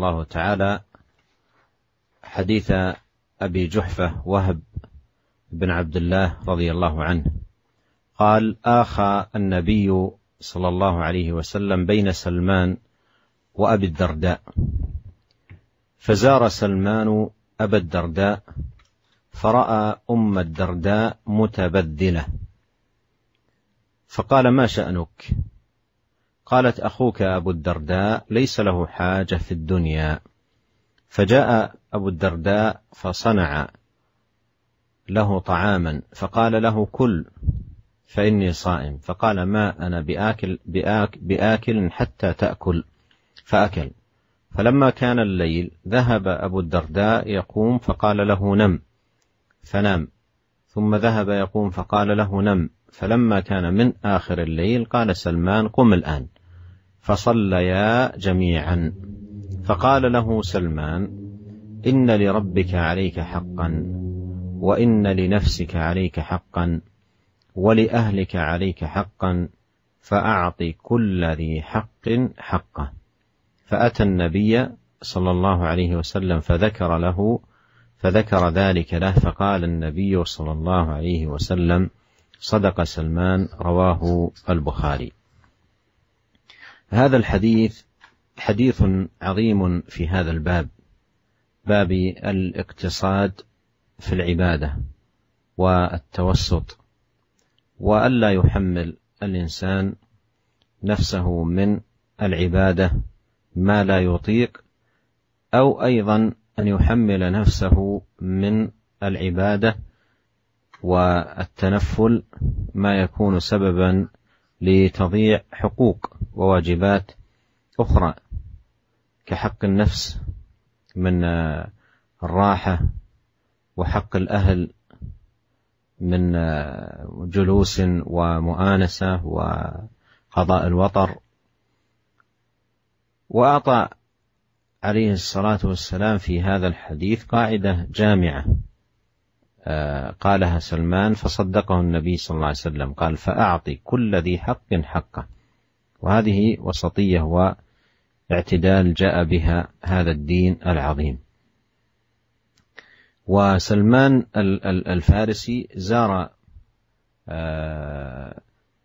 الله تعالى حديث أبي جحفة وهب بن عبد الله رضي الله عنه قال آخى النبي صلى الله عليه وسلم بين سلمان وأبي الدرداء فزار سلمان أبا الدرداء فرأى أم الدرداء متبدلة فقال ما شأنك قالت اخوك ابو الدرداء ليس له حاجه في الدنيا فجاء ابو الدرداء فصنع له طعاما فقال له كل فاني صائم فقال ما انا باكل بآك باكل حتى تاكل فاكل فلما كان الليل ذهب ابو الدرداء يقوم فقال له نم فنام ثم ذهب يقوم فقال له نم فلما كان من آخر الليل قال سلمان قم الآن فصليا جميعا فقال له سلمان ان لربك عليك حقا وان لنفسك عليك حقا ولاهلك عليك حقا فاعط كل ذي حق حقه فاتى النبي صلى الله عليه وسلم فذكر له فذكر ذلك له فقال النبي صلى الله عليه وسلم صدق سلمان رواه البخاري هذا الحديث حديث عظيم في هذا الباب باب الاقتصاد في العباده والتوسط والا يحمل الانسان نفسه من العباده ما لا يطيق او ايضا ان يحمل نفسه من العباده والتنفل ما يكون سببا لتضيع حقوق وواجبات أخرى كحق النفس من آه، الراحة وحق الأهل من آه، جلوس ومؤانسة وقضاء الوطر وأعطى عليه الصلاة والسلام في هذا الحديث قاعدة جامعة آه، قالها سلمان فصدقه النبي صلى الله عليه وسلم قال فأعطي كل ذي حق حقه وهذه وسطية واعتدال جاء بها هذا الدين العظيم وسلمان الفارسي زار آه،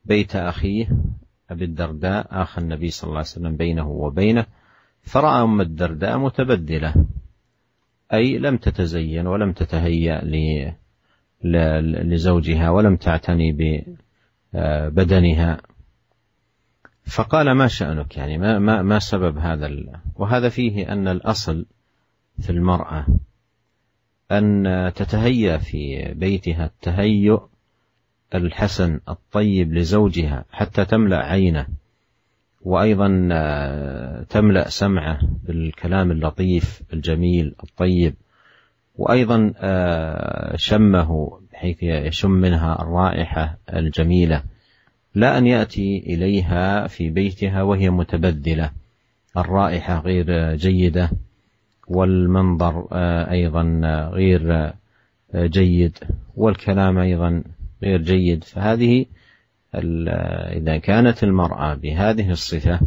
بيت أخيه أبي الدرداء أخ النبي صلى الله عليه وسلم بينه وبينه فرأى أم الدرداء متبدلة أي لم تتزين ولم تتهيأ لزوجها ولم تعتني ببدنها فقال ما شأنك يعني ما ما ما سبب هذا وهذا فيه أن الأصل في المرأة أن تتهيأ في بيتها التهيؤ الحسن الطيب لزوجها حتى تملأ عينه وأيضا آه، تملأ سمعه بالكلام اللطيف الجميل الطيب وأيضا آه، شمه بحيث يشم منها الرائحة الجميلة لا أن يأتي إليها في بيتها وهي متبذلة الرائحة غير جيدة والمنظر آه، أيضا غير جيد والكلام أيضا غير جيد فهذه إذا كانت المرأة بهذه الصفة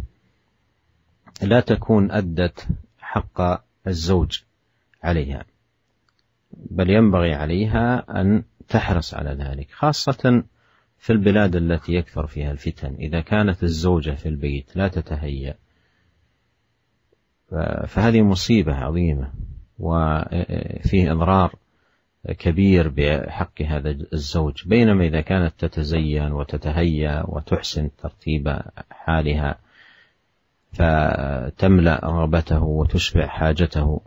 لا تكون أدت حق الزوج عليها بل ينبغي عليها أن تحرص على ذلك خاصة في البلاد التي يكثر فيها الفتن إذا كانت الزوجة في البيت لا تتهيأ فهذه مصيبة عظيمة وفيه إضرار كبير بحق هذا الزوج بينما إذا كانت تتزين وتتهيأ وتحسن ترتيب حالها فتملأ رغبته وتشبع حاجته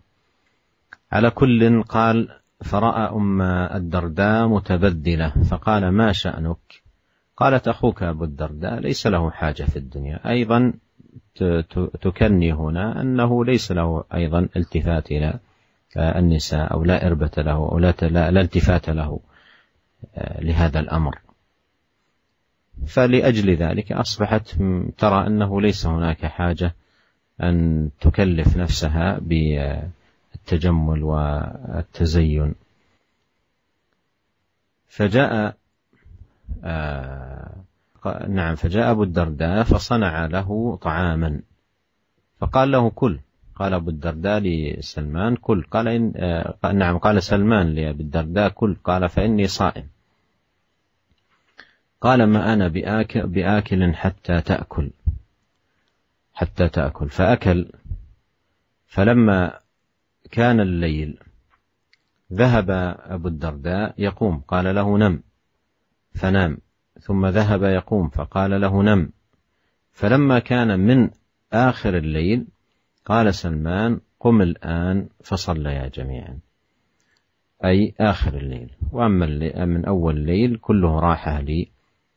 على كل قال فرأى أم الدرداء متبدلة فقال ما شأنك قالت أخوك أبو الدرداء ليس له حاجة في الدنيا أيضا تكني هنا أنه ليس له أيضا التفات إلى النساء أو لا إربة له أو لا, لا التفات له آه، لهذا الأمر فلأجل ذلك أصبحت ترى أنه ليس هناك حاجة أن تكلف نفسها بالتجمل والتزين فجاء آه، نعم فجاء أبو الدرداء فصنع له طعاما فقال له كل قال أبو الدرداء لسلمان كل قال إن آه نعم قال سلمان لأبي الدرداء كل قال فإني صائم قال ما أنا بآكل, بآكل حتى تأكل حتى تأكل فأكل فلما كان الليل ذهب أبو الدرداء يقوم قال له نم فنام ثم ذهب يقوم فقال له نم فلما كان من آخر الليل قال سلمان قم الآن فصليا جميعا أي آخر الليل وأما من أول الليل كله راحة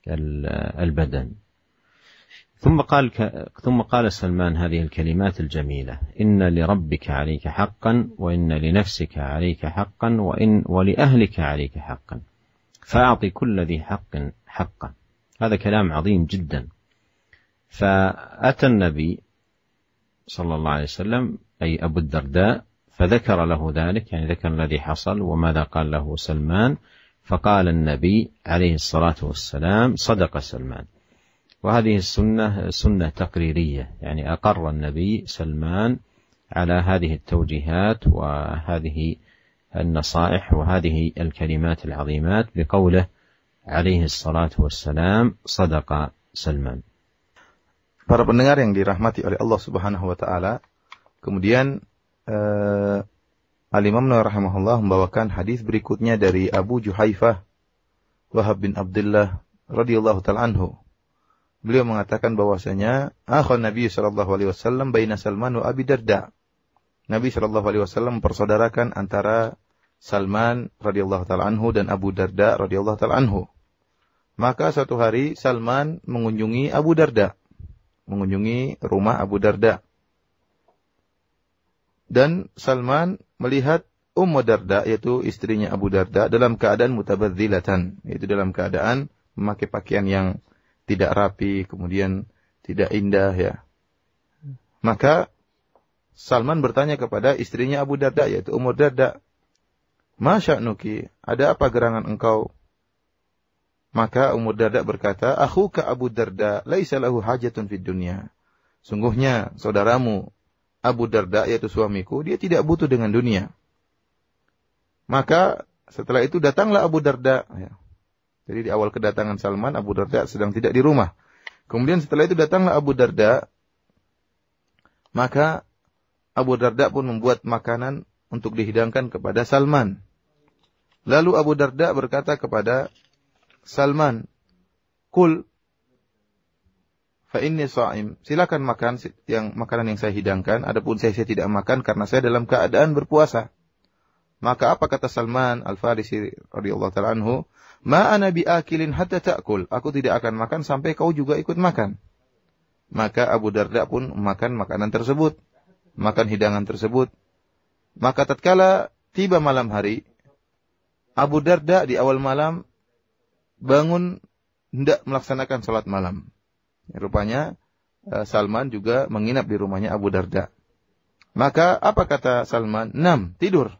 للبدن ثم قال ثم قال سلمان هذه الكلمات الجميلة إن لربك عليك حقا وإن لنفسك عليك حقا وإن ولأهلك عليك حقا فأعطي كل ذي حق حقه هذا كلام عظيم جدا فأتى النبي صلى الله عليه وسلم أي أبو الدرداء فذكر له ذلك يعني ذكر الذي حصل وماذا قال له سلمان فقال النبي عليه الصلاة والسلام صدق سلمان وهذه السنة سنة تقريرية يعني أقر النبي سلمان على هذه التوجيهات وهذه النصائح وهذه الكلمات العظيمات بقوله عليه الصلاة والسلام صدق سلمان para pendengar yang dirahmati oleh Allah Subhanahu wa taala, kemudian uh, eh, Al-Imam Nawawi rahimahullah membawakan hadis berikutnya dari Abu Juhaifah Wahab bin Abdullah radhiyallahu taala anhu. Beliau mengatakan bahwasanya akhon Nabi sallallahu alaihi wasallam baina Salman wa Abi Darda. Nabi sallallahu alaihi wasallam mempersaudarakan antara Salman radhiyallahu taala anhu dan Abu Darda radhiyallahu taala anhu. Maka suatu hari Salman mengunjungi Abu Darda mengunjungi rumah Abu Darda. Dan Salman melihat Ummu Darda, yaitu istrinya Abu Darda, dalam keadaan mutabadzilatan. Yaitu dalam keadaan memakai pakaian yang tidak rapi, kemudian tidak indah ya. Maka Salman bertanya kepada istrinya Abu Darda, yaitu Ummu Darda, Masya ada apa gerangan engkau maka Ummu Darda berkata, Aku ke Abu Darda laisa lahu hajatun fid dunya." Sungguhnya saudaramu Abu Darda yaitu suamiku, dia tidak butuh dengan dunia. Maka setelah itu datanglah Abu Darda. Ya. Jadi di awal kedatangan Salman, Abu Darda sedang tidak di rumah. Kemudian setelah itu datanglah Abu Darda. Maka Abu Darda pun membuat makanan untuk dihidangkan kepada Salman. Lalu Abu Darda berkata kepada Salman, kul fa inni Silakan makan yang makanan yang saya hidangkan, adapun saya, saya tidak makan karena saya dalam keadaan berpuasa. Maka apa kata Salman Al-Farisi radhiyallahu taala anhu, "Ma ana biakilin hatta ta'kul." Aku tidak akan makan sampai kau juga ikut makan. Maka Abu Darda pun makan makanan tersebut, makan hidangan tersebut. Maka tatkala tiba malam hari, Abu Darda di awal malam bangun hendak melaksanakan sholat malam. Rupanya eh, Salman juga menginap di rumahnya Abu Darda. Maka apa kata Salman? Nam, tidur.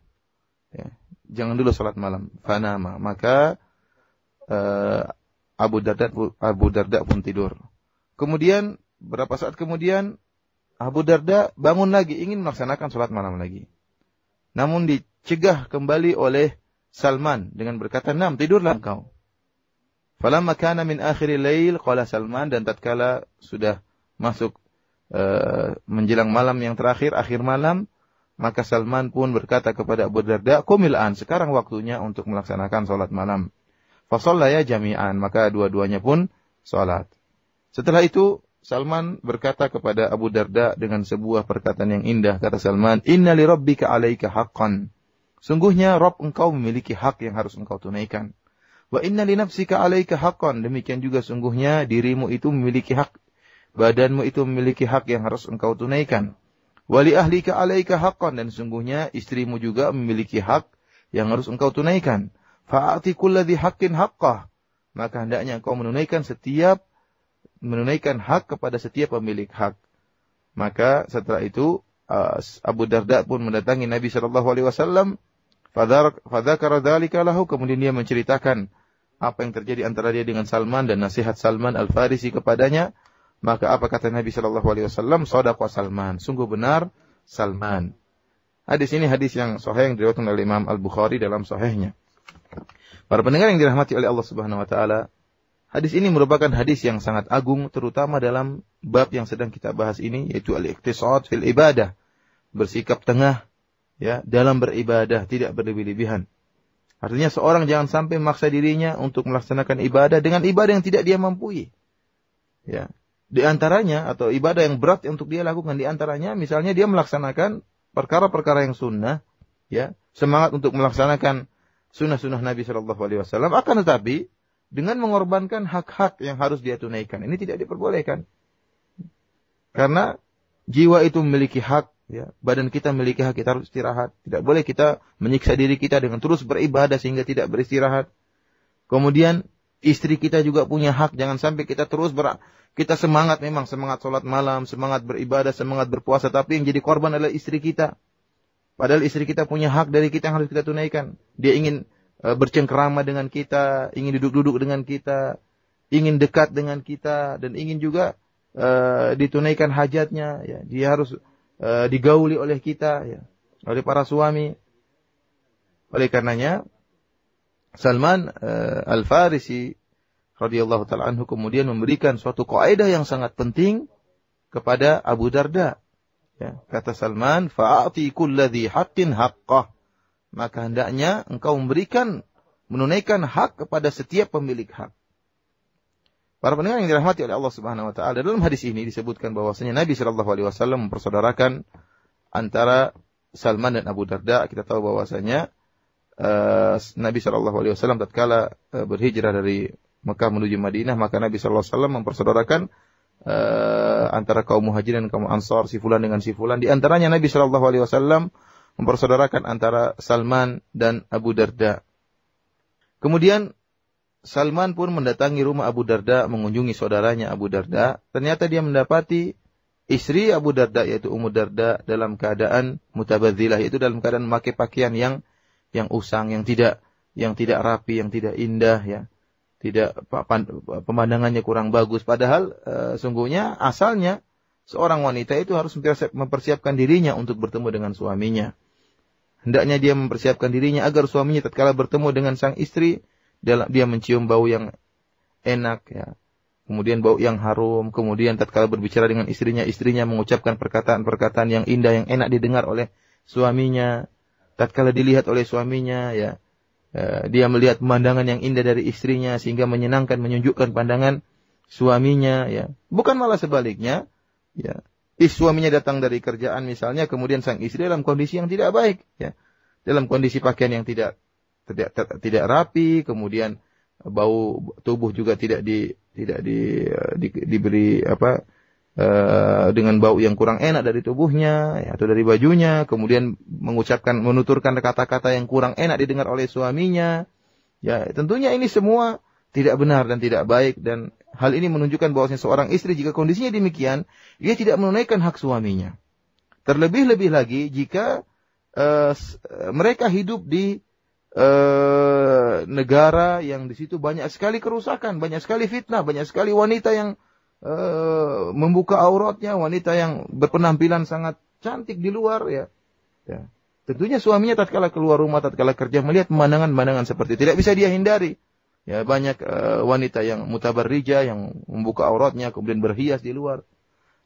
Ya, jangan dulu sholat malam. Fanama. Maka uh, Abu Darda Abu Darda pun tidur. Kemudian berapa saat kemudian Abu Darda bangun lagi ingin melaksanakan sholat malam lagi. Namun dicegah kembali oleh Salman dengan berkata, Nam, tidurlah engkau. Falamma kana min akhiril lail qala Salman dan tatkala sudah masuk uh, menjelang malam yang terakhir akhir malam maka Salman pun berkata kepada Abu Darda "Kumilan, an sekarang waktunya untuk melaksanakan salat malam. ya jami'an maka dua-duanya pun salat. Setelah itu Salman berkata kepada Abu Darda dengan sebuah perkataan yang indah kata Salman, "Inna li rabbika 'alaika haqqan." Sungguhnya Rob engkau memiliki hak yang harus engkau tunaikan. Wa inna li nafsika alaika haqqan. Demikian juga sungguhnya dirimu itu memiliki hak. Badanmu itu memiliki hak yang harus engkau tunaikan. Wali ahlika alaika haqqan. Dan sungguhnya istrimu juga memiliki hak yang harus engkau tunaikan. Fa'ati kulladhi haqqin haqqah. Maka hendaknya engkau menunaikan setiap menunaikan hak kepada setiap pemilik hak. Maka setelah itu uh, Abu Darda pun mendatangi Nabi Shallallahu Alaihi Wasallam Fadzakara dzalika lahu kemudian dia menceritakan apa yang terjadi antara dia dengan Salman dan nasihat Salman Al-Farisi kepadanya, maka apa kata Nabi Shallallahu alaihi wasallam? Sodakwa Salman, sungguh benar Salman. Hadis ini hadis yang sahih yang diriwayatkan oleh Imam Al-Bukhari dalam sahihnya. Para pendengar yang dirahmati oleh Allah Subhanahu wa taala, hadis ini merupakan hadis yang sangat agung terutama dalam bab yang sedang kita bahas ini yaitu al iktisad fil ibadah, bersikap tengah ya dalam beribadah tidak berlebih-lebihan. Artinya seorang jangan sampai memaksa dirinya untuk melaksanakan ibadah dengan ibadah yang tidak dia mampu. Ya. Di antaranya atau ibadah yang berat untuk dia lakukan di antaranya misalnya dia melaksanakan perkara-perkara yang sunnah, ya, semangat untuk melaksanakan sunnah-sunnah Nabi Shallallahu Alaihi Wasallam. Akan tetapi dengan mengorbankan hak-hak yang harus dia tunaikan, ini tidak diperbolehkan. Karena jiwa itu memiliki hak ya badan kita memiliki hak kita harus istirahat tidak boleh kita menyiksa diri kita dengan terus beribadah sehingga tidak beristirahat kemudian istri kita juga punya hak jangan sampai kita terus ber kita semangat memang semangat sholat malam semangat beribadah semangat berpuasa tapi yang jadi korban adalah istri kita padahal istri kita punya hak dari kita yang harus kita tunaikan dia ingin e, bercengkerama dengan kita ingin duduk-duduk dengan kita ingin dekat dengan kita dan ingin juga e, ditunaikan hajatnya ya dia harus e, digauli oleh kita, ya, oleh para suami. Oleh karenanya Salman e, eh, Al Farisi radhiyallahu taala anhu kemudian memberikan suatu kaidah yang sangat penting kepada Abu Darda. Ya, kata Salman, "Fa'ati kulladhi haqqin haqqah." Maka hendaknya engkau memberikan menunaikan hak kepada setiap pemilik hak. Para pendengar yang dirahmati oleh Allah Subhanahu wa taala, dalam hadis ini disebutkan bahwasanya Nabi Shallallahu alaihi wasallam mempersaudarakan antara Salman dan Abu Darda. Kita tahu bahwasanya uh, Nabi Shallallahu alaihi wasallam tatkala uh, berhijrah dari Mekah menuju Madinah, maka Nabi Shallallahu alaihi wasallam mempersaudarakan uh, antara kaum Muhajirin dan kaum Ansar, si fulan dengan si fulan. Di antaranya Nabi Shallallahu alaihi wasallam mempersaudarakan antara Salman dan Abu Darda. Kemudian Salman pun mendatangi rumah Abu Darda, mengunjungi saudaranya Abu Darda. Ternyata dia mendapati istri Abu Darda yaitu Ummu Darda dalam keadaan mutabadzilah yaitu dalam keadaan memakai pakaian yang yang usang, yang tidak yang tidak rapi, yang tidak indah ya. Tidak pemandangannya kurang bagus padahal e, sungguhnya asalnya seorang wanita itu harus mempersiapkan dirinya untuk bertemu dengan suaminya. Hendaknya dia mempersiapkan dirinya agar suaminya tatkala bertemu dengan sang istri dia mencium bau yang enak ya. Kemudian bau yang harum, kemudian tatkala berbicara dengan istrinya, istrinya mengucapkan perkataan-perkataan yang indah yang enak didengar oleh suaminya, tatkala dilihat oleh suaminya ya. E, dia melihat pemandangan yang indah dari istrinya sehingga menyenangkan, menunjukkan pandangan suaminya ya. Bukan malah sebaliknya ya. Is suaminya datang dari kerjaan misalnya kemudian sang istri dalam kondisi yang tidak baik ya. Dalam kondisi pakaian yang tidak tidak tidak rapi, kemudian bau tubuh juga tidak di tidak di, eh, di diberi apa eh, dengan bau yang kurang enak dari tubuhnya ya, atau dari bajunya, kemudian mengucapkan menuturkan kata-kata yang kurang enak didengar oleh suaminya. Ya, tentunya ini semua tidak benar dan tidak baik dan hal ini menunjukkan bahwasanya seorang istri jika kondisinya demikian, ia tidak menunaikan hak suaminya. Terlebih-lebih lagi jika uh, mereka hidup di Eh, negara yang di situ banyak sekali kerusakan, banyak sekali fitnah, banyak sekali wanita yang eh, membuka auratnya, wanita yang berpenampilan sangat cantik di luar ya. ya. Tentunya suaminya tatkala keluar rumah, tatkala kerja melihat pemandangan-pemandangan seperti itu. tidak bisa dia hindari. Ya banyak uh, wanita yang mutabarrija yang membuka auratnya kemudian berhias di luar.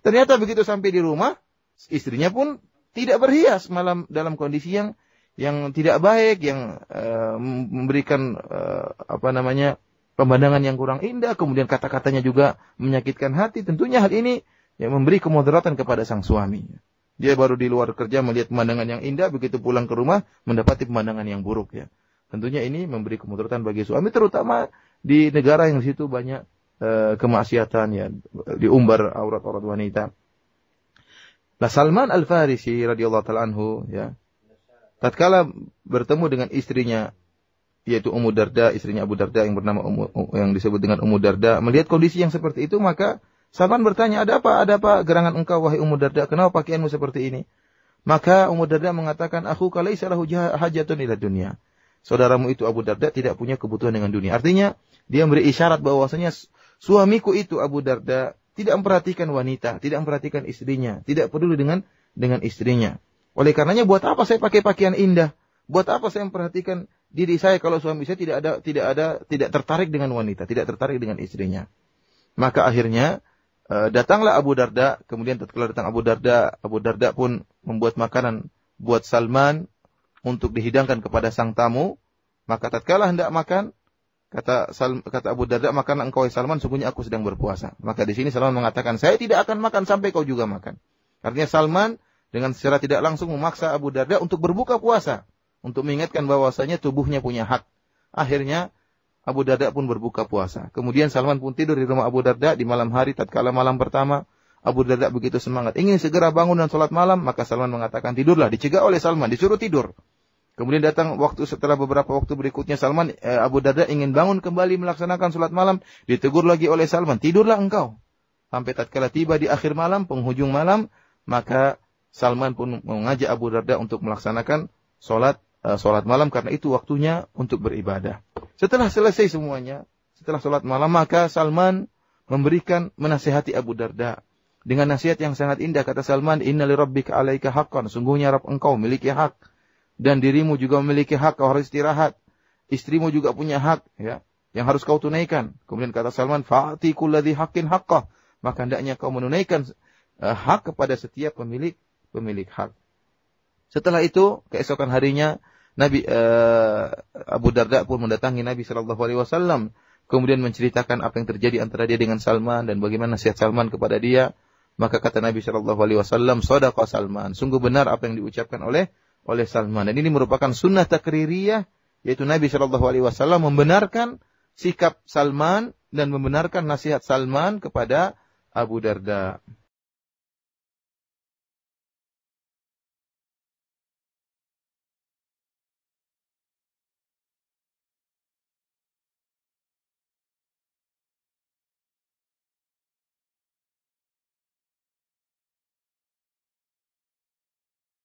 Ternyata begitu sampai di rumah, istrinya pun tidak berhias malam dalam kondisi yang yang tidak baik, yang uh, memberikan uh, apa namanya pemandangan yang kurang indah, kemudian kata-katanya juga menyakitkan hati. Tentunya hal ini yang memberi kemudaratan kepada sang suami. Dia baru di luar kerja melihat pemandangan yang indah, begitu pulang ke rumah mendapati pemandangan yang buruk ya. Tentunya ini memberi kemudaratan bagi suami, terutama di negara yang situ banyak uh, kemaksiatan ya, diumbar aurat-aurat wanita. Nah Salman Al Farisi radhiyallahu anhu ya, tatkala bertemu dengan istrinya yaitu Ummu Darda, istrinya Abu Darda yang bernama Umu, yang disebut dengan Ummu Darda, melihat kondisi yang seperti itu maka Salman bertanya, "Ada apa? Ada apa gerangan engkau wahai Ummu Darda? Kenapa pakaianmu seperti ini?" Maka Ummu Darda mengatakan, "Aku kalaisa lahu hajatun ila dunia." Saudaramu itu Abu Darda tidak punya kebutuhan dengan dunia. Artinya, dia memberi isyarat bahwasanya suamiku itu Abu Darda tidak memperhatikan wanita, tidak memperhatikan istrinya, tidak peduli dengan dengan istrinya. Oleh karenanya buat apa saya pakai pakaian indah? Buat apa saya memperhatikan diri saya kalau suami saya tidak ada tidak ada tidak tertarik dengan wanita, tidak tertarik dengan istrinya. Maka akhirnya eh, datanglah Abu Darda, kemudian tatkala datang Abu Darda, Abu Darda pun membuat makanan buat Salman untuk dihidangkan kepada sang tamu. Maka tatkala hendak makan, kata Sal, kata Abu Darda, makan engkau ya Salman, sungguhnya aku sedang berpuasa. Maka di sini Salman mengatakan, saya tidak akan makan sampai kau juga makan. Artinya Salman dengan secara tidak langsung memaksa Abu Darda untuk berbuka puasa untuk mengingatkan bahwasanya tubuhnya punya hak. Akhirnya Abu Darda pun berbuka puasa. Kemudian Salman pun tidur di rumah Abu Darda di malam hari tatkala malam pertama Abu Darda begitu semangat ingin segera bangun dan sholat malam maka Salman mengatakan tidurlah dicegah oleh Salman disuruh tidur. Kemudian datang waktu setelah beberapa waktu berikutnya Salman eh, Abu Darda ingin bangun kembali melaksanakan sholat malam ditegur lagi oleh Salman tidurlah engkau sampai tatkala tiba di akhir malam penghujung malam maka Salman pun mengajak Abu Darda untuk melaksanakan sholat uh, sholat malam karena itu waktunya untuk beribadah. Setelah selesai semuanya, setelah sholat malam maka Salman memberikan menasihati Abu Darda dengan nasihat yang sangat indah kata Salman innali rabbika alaika haqqan sungguhnya Rabb engkau memiliki hak dan dirimu juga memiliki hak kau harus istirahat istrimu juga punya hak ya yang harus kau tunaikan kemudian kata Salman fa'ti kulladhi haqqin haqqah maka hendaknya kau menunaikan uh, hak kepada setiap pemilik pemilik hak. Setelah itu keesokan harinya Nabi uh, Abu Darda pun mendatangi Nabi Shallallahu Alaihi Wasallam, kemudian menceritakan apa yang terjadi antara dia dengan Salman dan bagaimana nasihat Salman kepada dia. Maka kata Nabi Shallallahu Alaihi Wasallam, "Sodaqah Salman, sungguh benar apa yang diucapkan oleh oleh Salman." Dan ini merupakan sunnah takririyah, yaitu Nabi Shallallahu Alaihi Wasallam membenarkan sikap Salman dan membenarkan nasihat Salman kepada Abu Darda.